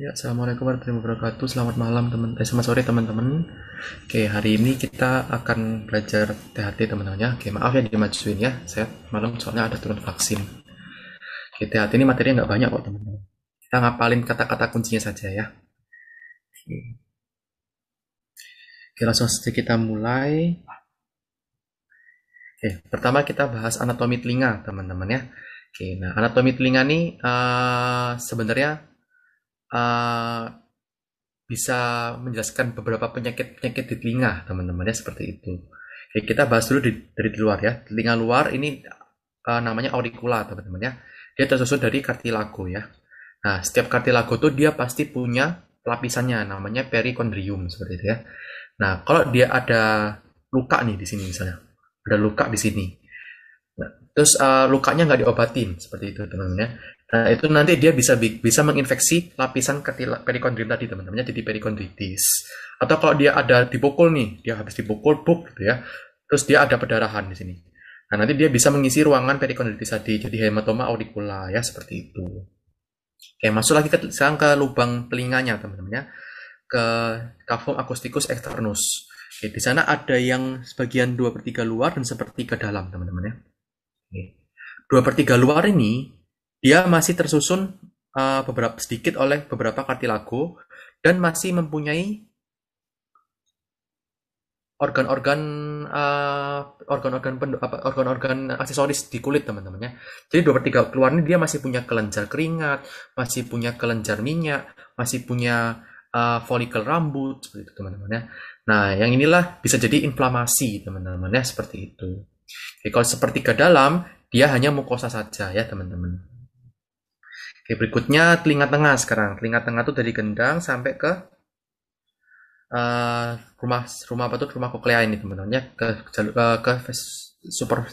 Ya, assalamualaikum warahmatullahi wabarakatuh. Selamat malam teman, eh, selamat sore teman-teman. Oke, hari ini kita akan belajar THT teman teman ya. Oke, maaf ya dimajuin ya. Saya malam soalnya ada turun vaksin. Oke, THT ini materinya nggak banyak kok teman-teman. Kita ngapalin kata-kata kuncinya saja ya. Oke. Oke, langsung saja kita mulai. Oke, pertama kita bahas anatomi telinga teman-teman ya. Oke, nah anatomi telinga ini uh, sebenarnya uh, bisa menjelaskan beberapa penyakit-penyakit di telinga, teman temannya seperti itu. Oke, kita bahas dulu di, dari luar ya. Telinga luar ini uh, namanya aurikula teman temannya Dia tersusun dari kartilago ya. Nah, setiap kartilago tuh dia pasti punya lapisannya namanya perikondrium seperti itu ya. Nah, kalau dia ada luka nih di sini misalnya. Ada luka di sini. Nah, terus uh, lukanya nggak diobatin seperti itu teman-teman ya. Nah, itu nanti dia bisa bisa menginfeksi lapisan ketila perikondrium tadi teman teman jadi perikondritis. Atau kalau dia ada dipukul nih, dia habis dipukul buk gitu ya. Terus dia ada perdarahan di sini. Nah, nanti dia bisa mengisi ruangan perikondritis tadi jadi hematoma auricula ya seperti itu. Oke, masuk lagi ke sekarang ke lubang telinganya teman-temannya ke cavum acousticus externus. Oke, di sana ada yang sebagian 2 per 3 luar dan sepertiga dalam, teman-teman ya. Oke. 2 per 3 luar ini dia masih tersusun uh, beberapa sedikit oleh beberapa kartilago dan masih mempunyai organ-organ eh, organ-organ apa organ-organ aksesoris di kulit teman-temannya. Jadi dua per tiga ini dia masih punya kelenjar keringat, masih punya kelenjar minyak, masih punya uh, folikel rambut seperti itu teman-temannya. Nah yang inilah bisa jadi inflamasi teman-temannya seperti itu. Jadi kalau sepertiga dalam dia hanya mukosa saja ya teman-teman. Oke, berikutnya telinga tengah sekarang. Telinga tengah itu dari gendang sampai ke uh, rumah rumah apa tuh rumah koklea ini teman-teman ya ke eh, ke, ke super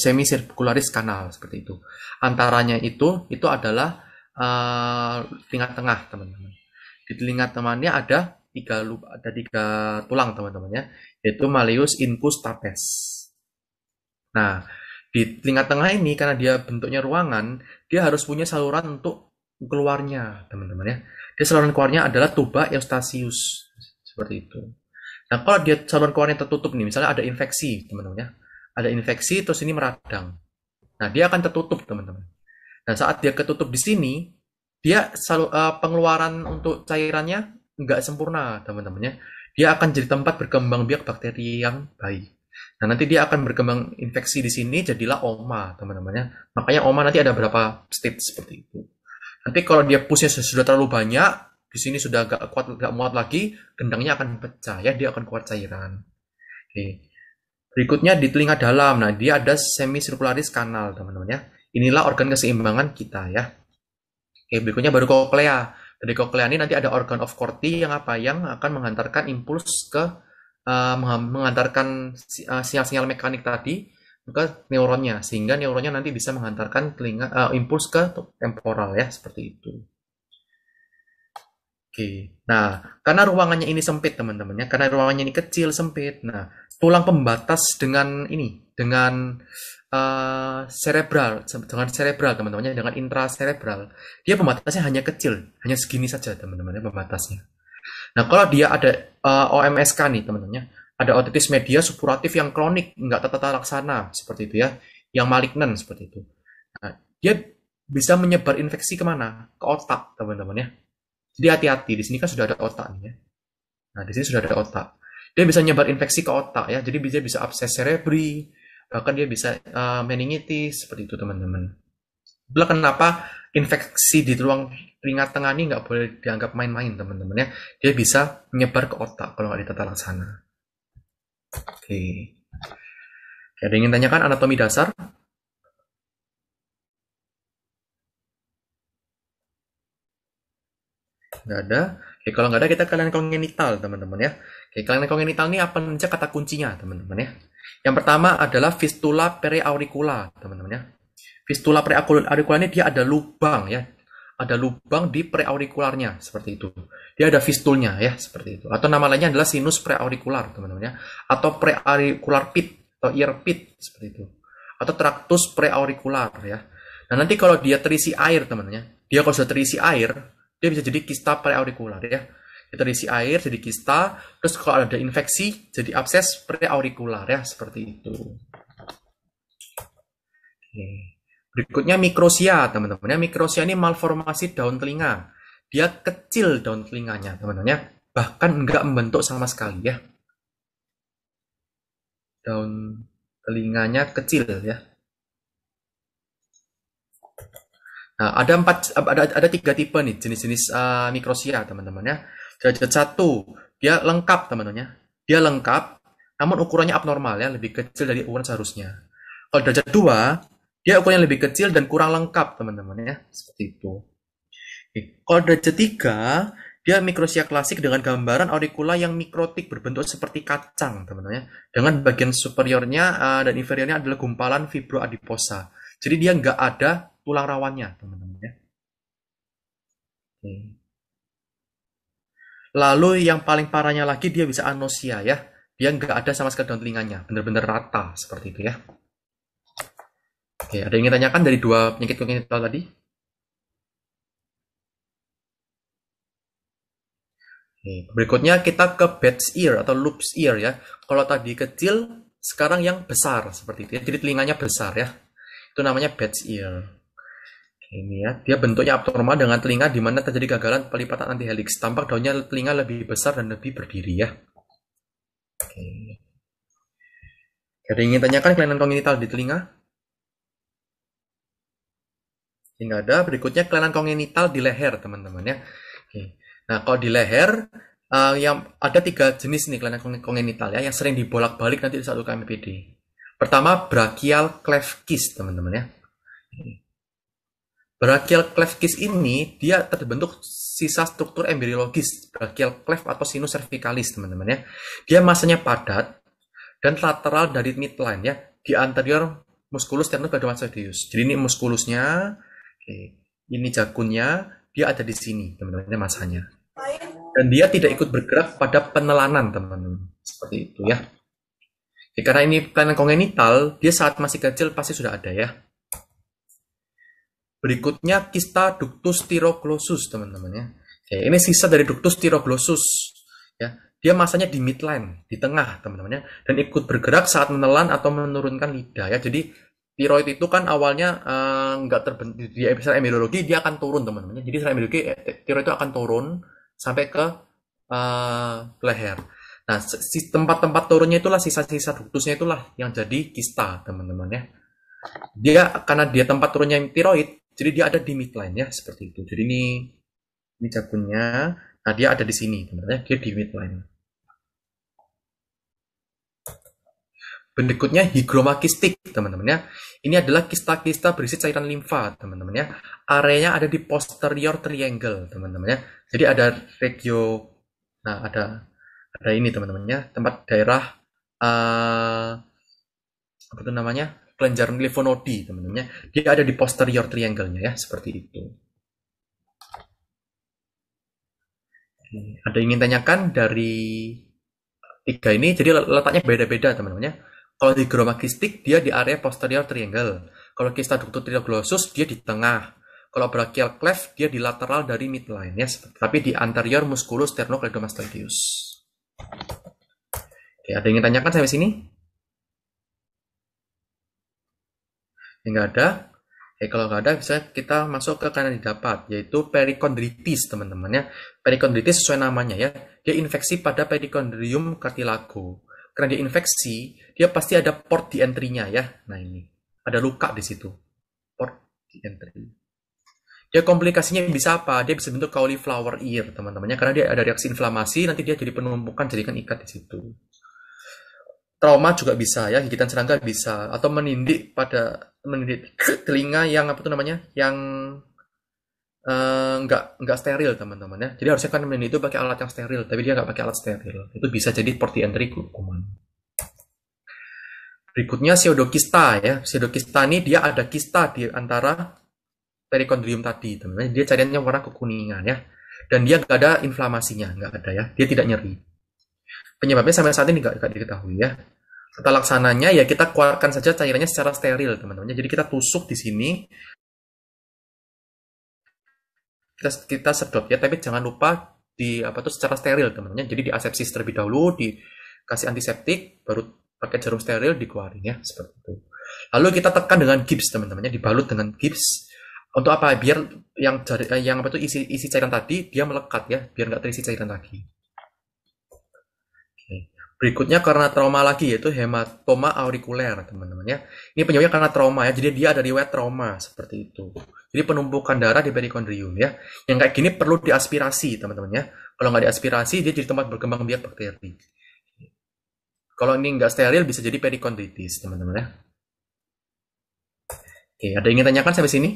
semi circularis kanal seperti itu. Antaranya itu itu adalah uh, telinga tengah teman-teman. Di telinga temannya ada tiga ada tiga tulang teman-teman ya, yaitu malleus incus tapes. Nah, di telinga tengah ini karena dia bentuknya ruangan, dia harus punya saluran untuk keluarnya, teman-teman ya. Dia saluran keluarnya adalah tuba eustachius seperti itu. Nah, kalau dia saluran keluarnya tertutup nih, misalnya ada infeksi, teman-teman ya. Ada infeksi terus ini meradang. Nah, dia akan tertutup, teman-teman. Dan nah, saat dia ketutup di sini, dia selalu uh, eh, pengeluaran untuk cairannya nggak sempurna, teman-temannya. Dia akan jadi tempat berkembang biak bakteri yang baik. Nah, nanti dia akan berkembang infeksi di sini, jadilah oma, teman-temannya. Makanya oma nanti ada berapa state seperti itu. Nanti kalau dia pusnya sudah terlalu banyak, di sini sudah agak kuat, agak muat lagi, gendangnya akan pecah, ya dia akan keluar cairan. Oke. Berikutnya di telinga dalam, nah dia ada semi semicircularis kanal, teman-temannya. Inilah organ keseimbangan kita, ya. Oke, berikutnya baru koklea. Dari koklea ini nanti ada organ of Corti yang apa? Yang akan mengantarkan impuls ke uh, mengantarkan eh, sinyal-sinyal mekanik tadi ke neuronnya sehingga neuronnya nanti bisa menghantarkan telinga uh, impuls ke temporal ya seperti itu. Oke. Nah, karena ruangannya ini sempit teman-teman ya, karena ruangannya ini kecil sempit. Nah, tulang pembatas dengan ini dengan uh, cerebral dengan cerebral teman teman ya, dengan intracerebral. Dia pembatasnya hanya kecil, hanya segini saja teman-teman ya pembatasnya. Nah, kalau dia ada uh, eh, OMSK nih teman-teman ya. ada otitis media supuratif yang kronik, nggak tertata laksana seperti itu ya, yang malignan seperti itu. Nah, dia bisa menyebar infeksi kemana? Ke otak, teman-teman ya. Jadi hati-hati, di sini kan sudah ada otak nih ya. Nah, di sini sudah ada otak. Dia bisa menyebar infeksi ke otak ya, jadi bisa bisa abses cerebri, bahkan dia bisa uh, meningitis seperti itu teman-teman. Itulah kenapa infeksi di ruang keringat tengah ini nggak boleh dianggap main-main teman-teman ya. Dia bisa menyebar ke otak kalau nggak ditata laksana. Oke. Okay. Ada yang ingin tanyakan anatomi dasar? Nggak ada. Oke, kalau nggak ada kita kalian kongenital teman-teman ya. Oke, kalian kongenital ini apa aja kata kuncinya teman-teman ya. Yang pertama adalah fistula periaurikula teman-teman ya. Fistula preaurikular ini dia ada lubang ya. Ada lubang di preaurikularnya seperti itu. Dia ada fistulnya ya seperti itu. Atau nama lainnya adalah sinus preaurikular teman-teman ya. Atau preaurikular pit atau ear pit seperti itu. Atau traktus preaurikular ya. Nah nanti kalau dia terisi air teman-teman ya. Dia kalau sudah terisi air, dia bisa jadi kista preaurikular ya terisi air jadi kista terus kalau ada infeksi jadi abses preaurikular ya seperti itu oke okay. Berikutnya mikrosia, teman-teman. mikrosia ini malformasi daun telinga. Dia kecil daun telinganya, teman-teman ya. Bahkan enggak membentuk sama sekali ya. Daun telinganya kecil ya. Nah, ada empat ada ada tiga tipe nih jenis-jenis uh, mikrosia, teman-teman ya. Derajat satu, dia lengkap, teman-teman ya. Dia lengkap, namun ukurannya abnormal ya, lebih kecil dari ukuran seharusnya. Kalau derajat dua dia ukurannya lebih kecil dan kurang lengkap, teman-teman ya. Seperti itu. Oke. Kode ketiga, dia mikrosia klasik dengan gambaran aurikula yang mikrotik berbentuk seperti kacang, teman-teman ya. Dengan bagian superiornya uh, dan inferiornya adalah gumpalan fibro adiposa. Jadi dia nggak ada tulang rawannya, teman-teman ya. Oke. Lalu yang paling parahnya lagi dia bisa anosia ya. Dia nggak ada sama sekali daun telinganya, bener benar rata seperti itu ya. Oke, ada yang ingin tanyakan dari dua penyakit kongenital tadi? Oke, berikutnya kita ke bat's ear atau loop's ear ya. Kalau tadi kecil, sekarang yang besar seperti itu. Ya. Jadi telinganya besar ya. Itu namanya bat's ear. ini ya, dia bentuknya abnormal dengan telinga di mana terjadi gagalan pelipatan anti helix. Tampak daunnya telinga lebih besar dan lebih berdiri ya. Oke. Ada yang ingin tanyakan kelainan kongenital di telinga? nggak ada berikutnya kelainan kongenital di leher, teman-teman ya. Oke. Nah, kalau di leher uh, yang ada tiga jenis nih kelainan kongenital ya yang sering dibolak-balik nanti di satu KMPD. Pertama, brachial cleft kiss, teman-teman ya. Brachial cleft kiss ini dia terbentuk sisa struktur embriologis brachial cleft atau sinus cervicalis, teman-teman ya. Dia masanya padat dan lateral dari midline ya di anterior musculus sternus pada Jadi ini muskulusnya Oke. Ini jakunnya, dia ada di sini, teman-teman, masanya. Dan dia tidak ikut bergerak pada penelanan, teman-teman. Seperti itu ya. karena ini pelanan kongenital, dia saat masih kecil pasti sudah ada ya. Berikutnya kista ductus styroglossus, teman-teman ya. Oke, ini sisa dari ductus styroglossus ya. Dia masanya di midline, di tengah, teman-teman ya. Dan ikut bergerak saat menelan atau menurunkan lidah ya. Jadi tiroid itu kan awalnya eh, nggak uh, terbentuk di episode emilologi dia akan turun teman-teman. Jadi setelah embryologi eh, tiroid itu akan turun sampai ke uh, leher. Nah, tempat-tempat turunnya itulah sisa-sisa ductusnya itulah yang jadi kista, teman-teman ya. Dia karena dia tempat turunnya tiroid, jadi dia ada di midline ya seperti itu. Jadi ini ini jagungnya nah dia ada di sini, teman-teman ya. Dia di midline. Berikutnya higromakistik, teman-teman ya. Ini adalah kista-kista berisi cairan limfa, teman-teman ya. Areanya ada di posterior triangle, teman-teman ya. Jadi ada regio nah ada ada ini teman-teman ya, tempat daerah uh, apa itu namanya? kelenjar lymphnodi, teman-teman ya. Dia ada di posterior triangle-nya ya, seperti itu. Ada ingin tanyakan dari tiga ini jadi letaknya beda-beda teman-teman ya kalau higromagistik dia di area posterior triangle. Kalau ductus trioglossus dia di tengah. Kalau brachial cleft dia di lateral dari midline ya, tapi di anterior musculus sternocleidomastoideus. Oke, ada yang ingin tanyakan sampai sini? Enggak ada. Eh, kalau nggak ada, bisa kita masuk ke kanan didapat, yaitu perikondritis, teman-teman ya. Perikondritis sesuai namanya ya. Dia infeksi pada perikondrium cartilago karena dia infeksi, dia pasti ada port di entry-nya ya. Nah ini, ada luka di situ. Port di entry. Dia komplikasinya bisa apa? Dia bisa bentuk cauliflower ear, teman-temannya. Karena dia ada reaksi inflamasi, nanti dia jadi penumpukan, jadikan ikat di situ. Trauma juga bisa ya, gigitan serangga bisa. Atau menindik pada, menindik telinga yang apa tuh namanya? Yang Eh, nggak uh, nggak steril teman-teman ya jadi harusnya kan ini itu pakai alat yang steril tapi dia nggak pakai alat steril itu bisa jadi port entry kuman berikutnya pseudokista ya pseudokista ini dia ada kista di antara perikondrium tadi teman-teman dia cariannya warna kekuningan ya dan dia nggak ada inflamasinya nggak ada ya dia tidak nyeri penyebabnya sampai saat ini nggak diketahui ya setelah laksananya ya kita keluarkan saja cairannya secara steril teman-teman jadi kita tusuk di sini kita kita sedot ya tapi jangan lupa di apa tuh secara steril temennya teman jadi diasepsis terlebih dahulu dikasih antiseptik baru pakai jarum steril dikeluarin ya seperti itu lalu kita tekan dengan gips teman-temannya dibalut dengan gips untuk apa biar yang eh, yang apa tuh isi isi cairan tadi dia melekat ya biar nggak terisi cairan lagi Berikutnya karena trauma lagi yaitu hematoma aurikuler teman temannya Ini penyebabnya karena trauma ya. Jadi dia ada riwayat trauma seperti itu. Jadi penumpukan darah di perikondrium ya. Yang kayak gini perlu diaspirasi teman-teman ya. Kalau nggak diaspirasi dia jadi tempat berkembang biak bakteri. Kalau ini nggak steril bisa jadi perikondritis teman-teman ya. Oke, ada yang ingin tanyakan sampai sini?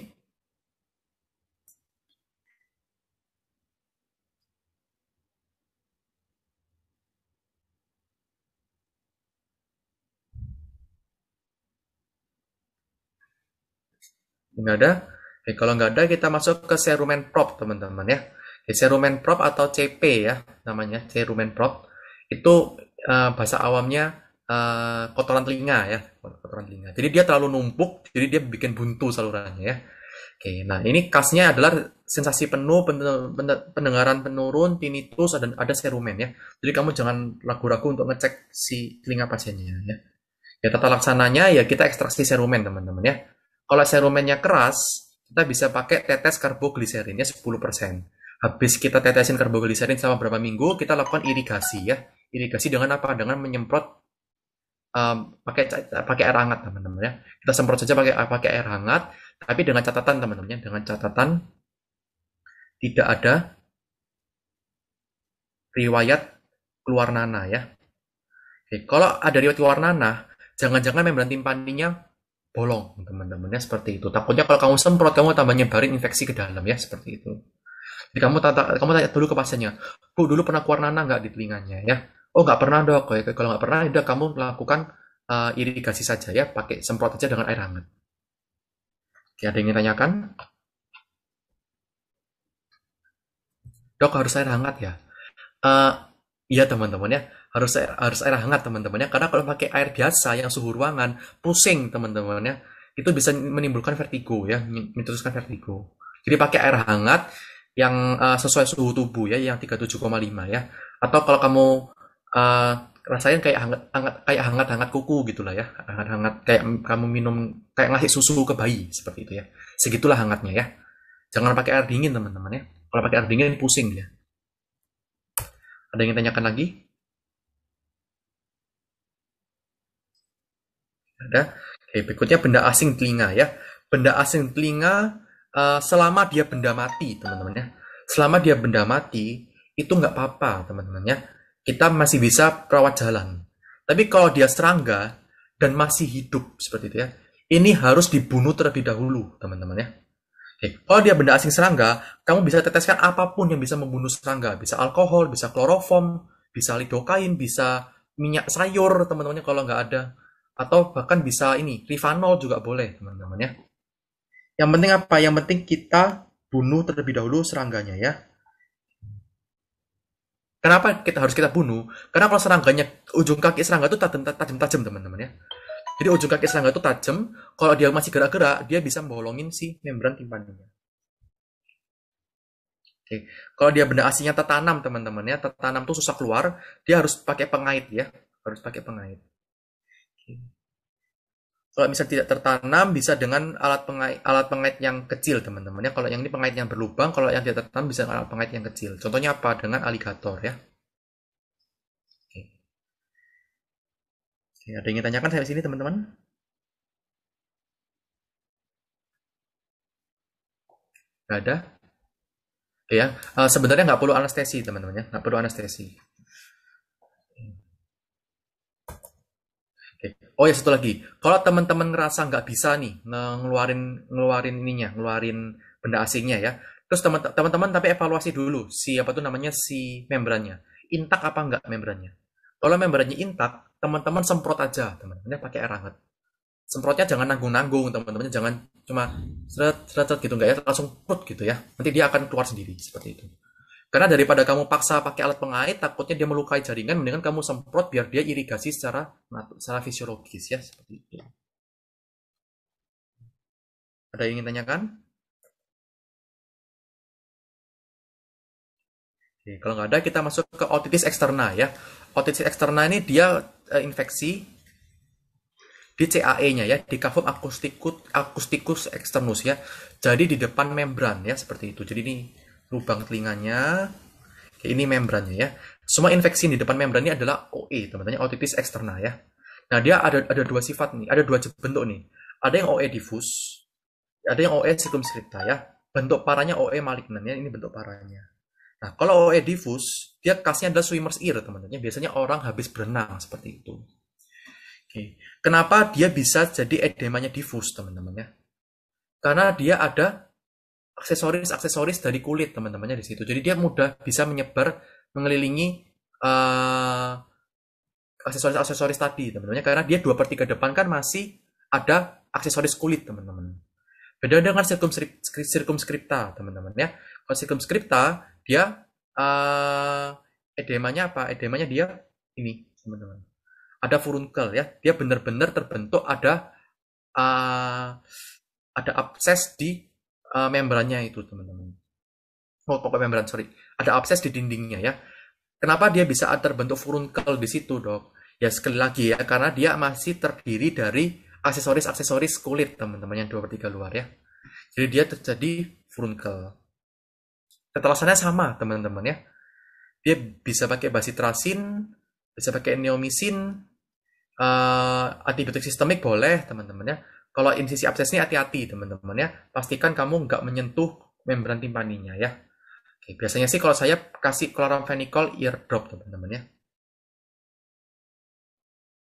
Tidak ada? Oke, kalau nggak ada kita masuk ke serumen prop teman-teman ya. serumen prop atau CP ya namanya serumen prop itu uh, bahasa awamnya uh, kotoran telinga ya kotoran telinga. Jadi dia terlalu numpuk jadi dia bikin buntu salurannya ya. Oke, nah ini khasnya adalah sensasi penuh pendengaran penurun tinnitus dan ada serumen ya. Jadi kamu jangan ragu-ragu untuk ngecek si telinga pasiennya ya. Ya tata laksananya ya kita ekstraksi serumen teman-teman ya. Kalau serumennya keras kita bisa pakai tetes karbogliserinnya 10%. Habis kita tetesin karbogliserin selama berapa minggu, kita lakukan irigasi ya. Irigasi dengan apa? Dengan menyemprot um, pakai pakai air hangat teman-teman ya. Kita semprot saja pakai pakai air hangat, tapi dengan catatan teman-teman ya, dengan catatan tidak ada riwayat keluar nanah ya. Oke, kalau ada riwayat keluar nanah, jangan-jangan membran timpaninya bolong teman temannya seperti itu takutnya kalau kamu semprot kamu tambah nyebarin infeksi ke dalam ya seperti itu jadi kamu tata, kamu tanya dulu ke pasiennya bu dulu pernah keluar nanah nggak di telinganya ya oh nggak pernah dok kalau nggak pernah ya udah kamu lakukan uh, irigasi saja ya pakai semprot aja dengan air hangat Oke, ada yang ingin tanyakan dok harus air hangat ya uh, iya teman-teman ya harus air, harus air hangat teman-temannya karena kalau pakai air biasa yang suhu ruangan pusing teman-temannya itu bisa menimbulkan vertigo ya meneruskan vertigo jadi pakai air hangat yang uh, sesuai suhu tubuh ya yang 37,5 ya atau kalau kamu uh, rasain kayak hangat hangat kayak hangat hangat kuku gitulah ya hangat hangat kayak kamu minum kayak ngasih susu ke bayi seperti itu ya segitulah hangatnya ya jangan pakai air dingin teman-teman ya kalau pakai air dingin pusing ya ada yang tanyakan lagi ada. Oke, berikutnya benda asing telinga ya. Benda asing telinga uh, selama dia benda mati, teman-teman ya. Selama dia benda mati, itu nggak apa-apa, teman-teman ya. Kita masih bisa perawat jalan. Tapi kalau dia serangga dan masih hidup seperti itu ya, ini harus dibunuh terlebih dahulu, teman-teman ya. Oke, kalau dia benda asing serangga, kamu bisa teteskan apapun yang bisa membunuh serangga. Bisa alkohol, bisa kloroform, bisa lidokain, bisa minyak sayur, teman-temannya kalau nggak ada atau bahkan bisa ini rifanol juga boleh teman-teman ya yang penting apa yang penting kita bunuh terlebih dahulu serangganya ya kenapa kita harus kita bunuh karena kalau serangganya ujung kaki serangga itu tajam tajam tajam teman-teman ya jadi ujung kaki serangga itu tajam kalau dia masih gerak-gerak dia bisa membolongin si membran timpaninya Oke. Kalau dia benda asingnya tertanam, teman-teman ya, tertanam tuh susah keluar, dia harus pakai pengait ya, harus pakai pengait. Kalau misal tidak tertanam bisa dengan alat pengait alat pengait yang kecil teman-teman ya. Kalau yang ini pengait yang berlubang, kalau yang tidak tertanam bisa dengan alat pengait yang kecil. Contohnya apa? Dengan aligator ya. Oke. Oke, ada yang ingin tanyakan di sini teman-teman? Gak ada? Oke ya, eh, sebenarnya nggak perlu anestesi teman-teman ya, nggak perlu anestesi. oh ya satu lagi kalau teman-teman ngerasa nggak bisa nih ngeluarin ngeluarin ininya ngeluarin benda asingnya ya terus teman-teman tapi evaluasi dulu si apa tuh namanya si membrannya intak apa nggak membrannya kalau membrannya intak teman-teman semprot aja teman-temannya teman pakai air hangat semprotnya jangan nanggung-nanggung teman-temannya jangan cuma seret seret gitu nggak ya langsung put gitu ya nanti dia akan keluar sendiri seperti itu karena daripada kamu paksa pakai alat pengait, takutnya dia melukai jaringan, mendingan kamu semprot biar dia irigasi secara secara fisiologis ya seperti itu. Ada yang ingin tanyakan? Oke, kalau nggak ada kita masuk ke otitis eksterna ya. Otitis eksterna ini dia eh, infeksi di CAE-nya ya, di cavum acousticus acousticus externus ya. Jadi di depan membran ya seperti itu. Jadi ini lubang telinganya. Oke, ini membrannya ya. Semua infeksi di depan membran ini adalah OE, teman-teman, otitis eksterna ya. Nah, dia ada ada dua sifat nih, ada dua bentuk nih. Ada yang OE difus, ada yang OE circumscripta ya. Bentuk parahnya OE malignan ya, ini bentuk parahnya. Nah, kalau OE difus, dia kasihnya adalah swimmer's ear, teman-teman. Biasanya orang habis berenang seperti itu. Oke. Kenapa dia bisa jadi edemanya difus teman-teman ya? Karena dia ada aksesoris-aksesoris dari kulit teman-temannya di situ. Jadi dia mudah bisa menyebar mengelilingi uh, aksesoris-aksesoris tadi teman-temannya karena dia dua per tiga depan kan masih ada aksesoris kulit teman-teman. Beda dengan sirkumskrip, sirkumskripta teman-teman ya. Kalau sirkumskripta dia uh, edemanya apa? Edemanya dia ini teman-teman. Ada furunkel ya. Dia benar-benar terbentuk ada uh, ada abses di uh, membrannya itu teman-teman. Oh, pokok membran, sorry. Ada abses di dindingnya ya. Kenapa dia bisa terbentuk furunkel di situ, dok? Ya sekali lagi ya, karena dia masih terdiri dari aksesoris-aksesoris kulit, teman-teman, yang dua per tiga luar ya. Jadi dia terjadi furunkel. Ketelasannya sama, teman-teman ya. Dia bisa pakai basitrasin, bisa pakai neomisin, uh, antibiotik sistemik boleh, teman-teman ya kalau insisi absesnya ini hati-hati teman-teman ya. Pastikan kamu nggak menyentuh membran timpaninya ya. Oke, biasanya sih kalau saya kasih chloramphenicol drop teman-teman ya.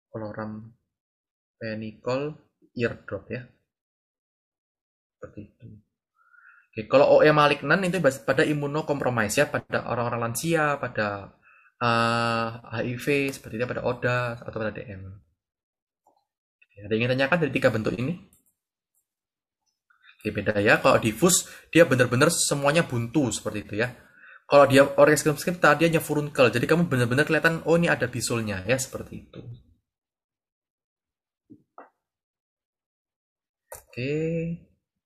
Chloramphenicol drop ya. Seperti itu. Oke, kalau OE malignan itu pada imunokompromis ya, pada orang-orang lansia, pada uh, ah, HIV, seperti itu pada ODA atau pada DM. Ya, ada yang tanyakan dari tiga bentuk ini? Oke, beda ya. Kalau diffuse, dia benar-benar semuanya buntu seperti itu ya. Kalau dia orgasm scripta, tadi hanya furuncle. Jadi kamu benar-benar kelihatan, oh ini ada bisulnya ya, seperti itu. Oke.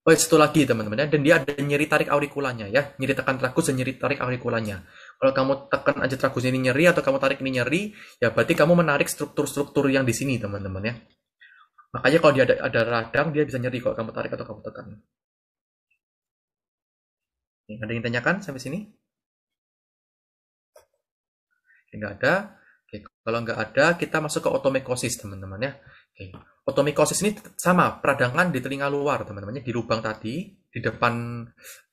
Oh, ya, satu lagi teman-teman ya. Dan dia ada nyeri tarik aurikulanya ya. Nyeri tekan tragus dan nyeri tarik aurikulanya. Kalau kamu tekan aja tragus ini nyeri atau kamu tarik ini nyeri, ya berarti kamu menarik struktur-struktur yang di sini teman-teman ya. Makanya kalau dia ada, ada radang, dia bisa nyeri kalau kamu tarik atau kamu tekan. Ini, ada yang ditanyakan sampai sini? Nggak ada. Oke, kalau nggak ada, kita masuk ke otomikosis teman-teman ya. Oke. otomikosis ini sama, peradangan di telinga luar, teman-temannya di lubang tadi, di depan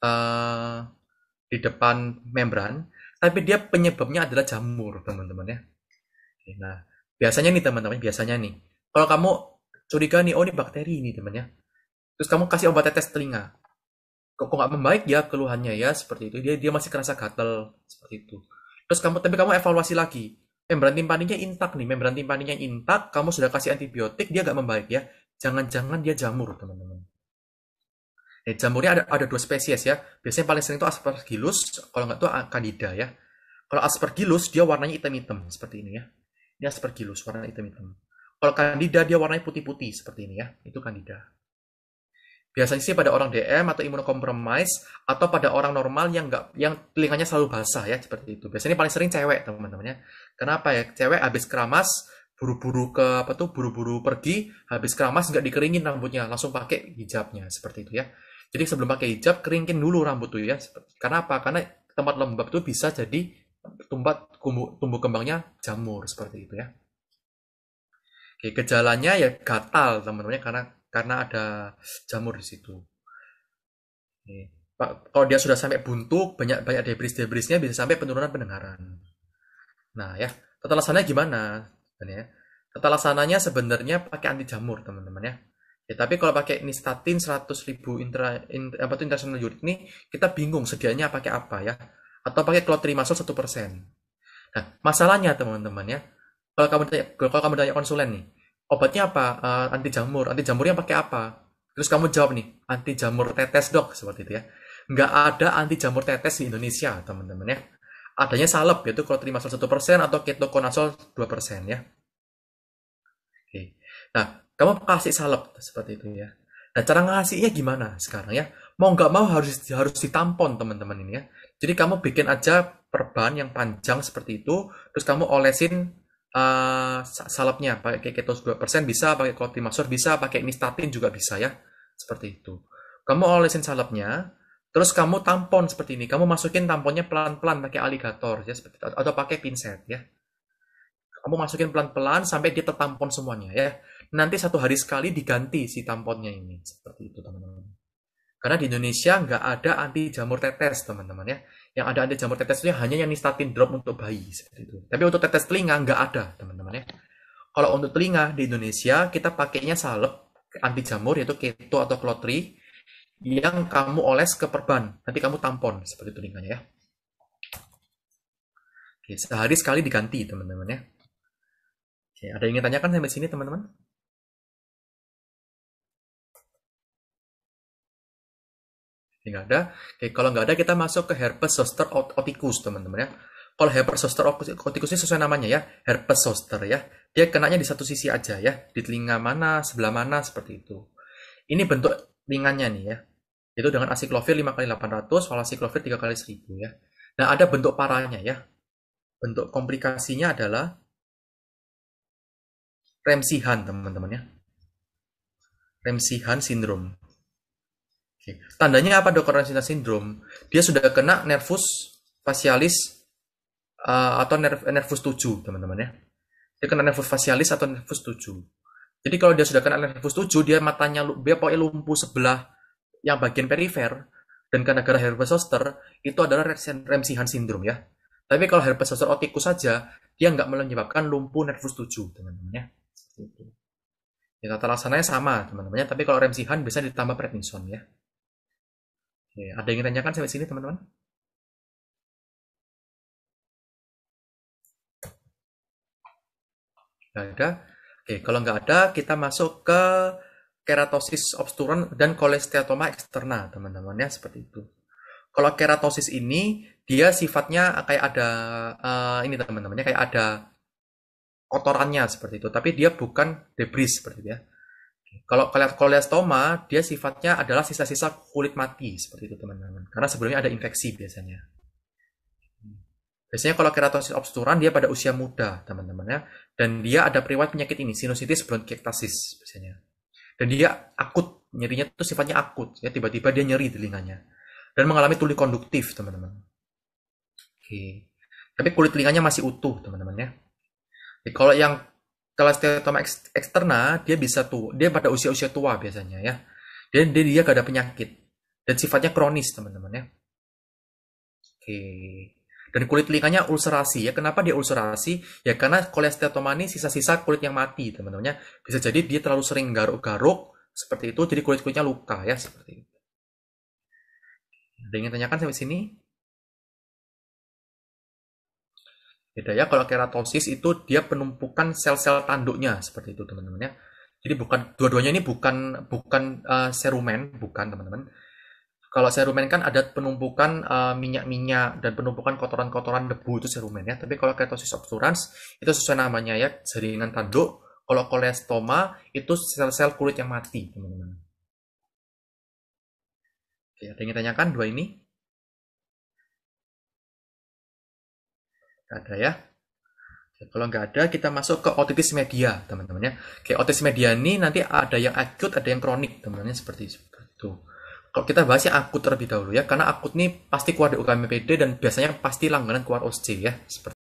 uh, di depan membran, tapi dia penyebabnya adalah jamur, teman-teman ya. Oke, nah, biasanya nih teman-teman, biasanya nih. Kalau kamu curiga nih oh ini bakteri ini teman ya. terus kamu kasih obat tetes telinga kok nggak membaik ya keluhannya ya seperti itu dia dia masih kerasa gatel seperti itu terus kamu tapi kamu evaluasi lagi membran timpaninya intak nih membran timpaninya intak kamu sudah kasih antibiotik dia nggak membaik ya jangan-jangan dia jamur teman-teman eh, jamurnya ada ada dua spesies ya biasanya paling sering itu aspergillus kalau nggak itu candida ya kalau aspergillus dia warnanya hitam-hitam seperti ini ya ini aspergillus warna hitam-hitam kalau kandida dia warnanya putih-putih seperti ini ya, itu kandida. Biasanya sih pada orang DM atau imunokompromis atau pada orang normal yang nggak yang telinganya selalu basah ya seperti itu. Biasanya paling sering cewek teman-temannya. Kenapa ya? Cewek habis keramas buru-buru ke apa tuh buru-buru pergi habis keramas nggak dikeringin rambutnya langsung pakai hijabnya seperti itu ya jadi sebelum pakai hijab keringin dulu rambut tuh ya karena apa karena tempat lembab tuh bisa jadi tumbuh tumbuh kembangnya jamur seperti itu ya Oke, gejalanya ya gatal teman-temannya karena karena ada jamur di situ. Oke. Pak, Kalau dia sudah sampai buntu, banyak-banyak debris-debrisnya bisa sampai penurunan pendengaran. Nah ya, tata laksananya gimana? Sebenarnya? Kan tata laksananya sebenarnya pakai anti jamur teman-teman ya. Ya, tapi kalau pakai nistatin 100 ribu intra, intra apa tuh international unit ini kita bingung sedianya pakai apa ya atau pakai clotrimazole satu Nah masalahnya teman-teman ya kalau kamu tanya, kalau kamu tanya konsulen nih obatnya apa uh, anti jamur anti jamur yang pakai apa terus kamu jawab nih anti jamur tetes dok seperti itu ya nggak ada anti jamur tetes di Indonesia teman-teman ya adanya salep yaitu kalau klotrimasol persen atau dua 2% ya oke nah kamu kasih salep seperti itu ya nah cara ngasihnya gimana sekarang ya mau nggak mau harus harus ditampon teman-teman ini ya jadi kamu bikin aja perban yang panjang seperti itu terus kamu olesin uh, salapnya pakai ketos 2% bisa pakai clotrimazole bisa pakai nistatin juga bisa ya seperti itu kamu olesin salepnya terus kamu tampon seperti ini kamu masukin tamponnya pelan-pelan pakai aligator ya seperti itu. atau pakai pinset ya kamu masukin pelan-pelan sampai dia tertampon semuanya ya nanti satu hari sekali diganti si tamponnya ini seperti itu teman-teman karena di Indonesia nggak ada anti jamur tetes teman-teman ya yang ada anti jamur tetes itu hanya yang nistatin drop untuk bayi seperti itu. Tapi untuk tetes telinga nggak ada teman-teman ya. Kalau untuk telinga di Indonesia kita pakainya salep anti jamur yaitu keto atau klotri yang kamu oles ke perban. Nanti kamu tampon seperti telinganya ya. Oke, sehari sekali diganti teman-teman ya. Oke, ada yang ingin tanyakan sampai sini teman-teman? Ini nggak ada. Oke, kalau nggak ada kita masuk ke herpes zoster oticus teman-teman ya. Kalau herpes zoster oticus ini sesuai namanya ya, herpes zoster ya. Dia kenanya di satu sisi aja ya, di telinga mana, sebelah mana seperti itu. Ini bentuk ringannya nih ya. Itu dengan asiklovir 5 kali 800, kalau asiklovir 3 kali 1000 ya. Nah, ada bentuk parahnya ya. Bentuk komplikasinya adalah remsihan teman-teman ya. Remsihan sindrom. Tandanya apa dokter Rancinta sindrom. Dia sudah kena nervus facialis uh, eh, atau nerv nervus 7, teman-teman ya. Dia kena nervus facialis atau nervus 7. Jadi kalau dia sudah kena nervus 7, dia matanya dia lumpuh sebelah yang bagian perifer dan karena gara herpes zoster itu adalah remsihan sindrom ya. Tapi kalau herpes zoster otikus saja, dia nggak menyebabkan lumpuh nervus 7, teman-teman ya. Seperti Ya, tata laksananya sama, teman-temannya. Tapi kalau remsihan bisa ditambah prednisone ya. Iya, ada yang ditanyakan sampai sini teman-teman? Nggak ada. Oke, kalau nggak ada, kita masuk ke keratosis obsturan dan kolesteatoma eksterna teman-teman ya, seperti itu. Kalau keratosis ini, dia sifatnya kayak ada uh, ini teman-temannya kayak ada kotorannya seperti itu, tapi dia bukan debris seperti itu ya. Kalau kalian koleostoma, dia sifatnya adalah sisa-sisa kulit mati seperti itu teman-teman. Karena sebelumnya ada infeksi biasanya. Biasanya kalau keratosis obsturan dia pada usia muda teman-teman ya, dan dia ada riwayat penyakit ini sinusitis bronkiektasis biasanya. Dan dia akut nyerinya itu sifatnya akut ya tiba-tiba dia nyeri telinganya dan mengalami tuli konduktif teman-teman. Oke, tapi kulit telinganya masih utuh teman-teman ya. Jadi kalau yang kalau steatoma eksternal eksterna dia bisa tuh dia pada usia-usia tua biasanya ya dan dia dia gak ada penyakit dan sifatnya kronis teman-teman ya oke dan kulit telinganya ulcerasi ya kenapa dia ulcerasi ya karena kolesteatoma ini sisa-sisa kulit yang mati teman teman ya. bisa jadi dia terlalu sering garuk-garuk seperti itu jadi kulit kulitnya luka ya seperti itu ada yang tanyakan sampai sini Beda gitu ya, kalau keratosis itu dia penumpukan sel-sel tanduknya seperti itu teman-teman ya. Jadi bukan dua-duanya ini bukan bukan uh, serumen, bukan teman-teman. Kalau serumen kan ada penumpukan minyak eh, minyak-minyak dan penumpukan kotoran-kotoran debu itu serumen ya. Tapi kalau keratosis obstruans itu sesuai namanya ya, jaringan tanduk. Kalau kolestoma itu sel-sel kulit yang mati, teman-teman. Oke, ada yang ditanyakan dua ini? Nggak ada ya. Kalau nggak ada, kita masuk ke otitis media, teman-teman ya. Oke, otitis media ini nanti ada yang akut, ada yang kronik, teman-teman seperti itu. Kalau kita bahas yang akut terlebih dahulu ya, karena akut ini pasti keluar di UKMPD dan biasanya pasti langganan keluar OSC ya, seperti